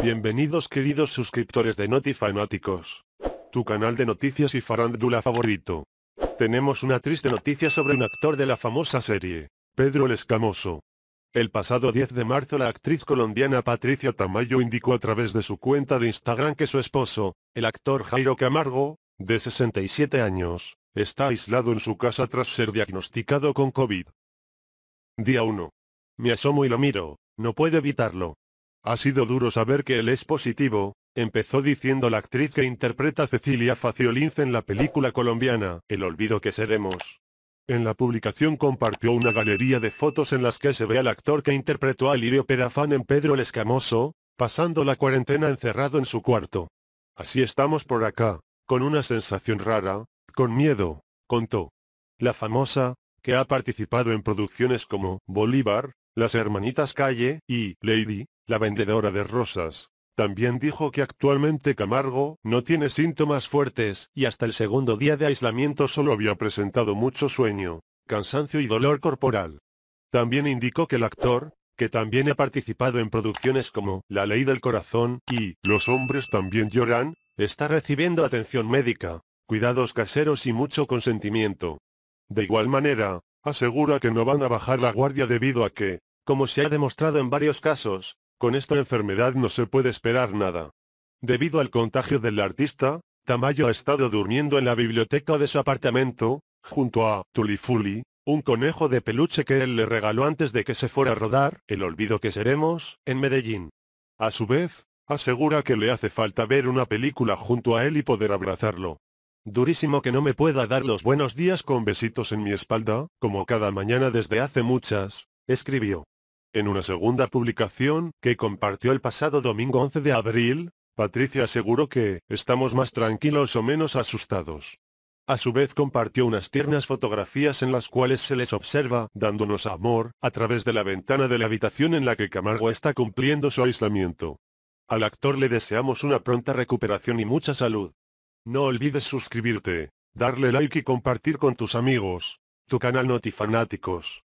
Bienvenidos queridos suscriptores de NotiFanáticos, Tu canal de noticias y farándula favorito. Tenemos una triste noticia sobre un actor de la famosa serie, Pedro el Escamoso. El pasado 10 de marzo la actriz colombiana Patricia Tamayo indicó a través de su cuenta de Instagram que su esposo, el actor Jairo Camargo, de 67 años, está aislado en su casa tras ser diagnosticado con COVID. Día 1. Me asomo y lo miro, no puedo evitarlo. Ha sido duro saber que él es positivo, empezó diciendo la actriz que interpreta Cecilia Faciolince en la película colombiana, El olvido que seremos. En la publicación compartió una galería de fotos en las que se ve al actor que interpretó a Lirio Perafán en Pedro el Escamoso, pasando la cuarentena encerrado en su cuarto. Así estamos por acá, con una sensación rara, con miedo, contó. La famosa, que ha participado en producciones como Bolívar, Las Hermanitas Calle y Lady, la vendedora de rosas, también dijo que actualmente Camargo no tiene síntomas fuertes y hasta el segundo día de aislamiento solo había presentado mucho sueño, cansancio y dolor corporal. También indicó que el actor, que también ha participado en producciones como La Ley del Corazón y Los hombres también lloran, está recibiendo atención médica, cuidados caseros y mucho consentimiento. De igual manera, asegura que no van a bajar la guardia debido a que, como se ha demostrado en varios casos, con esta enfermedad no se puede esperar nada. Debido al contagio del artista, Tamayo ha estado durmiendo en la biblioteca de su apartamento, junto a Tulifuli, un conejo de peluche que él le regaló antes de que se fuera a rodar, El olvido que seremos, en Medellín. A su vez, asegura que le hace falta ver una película junto a él y poder abrazarlo. Durísimo que no me pueda dar los buenos días con besitos en mi espalda, como cada mañana desde hace muchas, escribió. En una segunda publicación, que compartió el pasado domingo 11 de abril, Patricia aseguró que, estamos más tranquilos o menos asustados. A su vez compartió unas tiernas fotografías en las cuales se les observa, dándonos amor, a través de la ventana de la habitación en la que Camargo está cumpliendo su aislamiento. Al actor le deseamos una pronta recuperación y mucha salud. No olvides suscribirte, darle like y compartir con tus amigos. Tu canal Notifanáticos.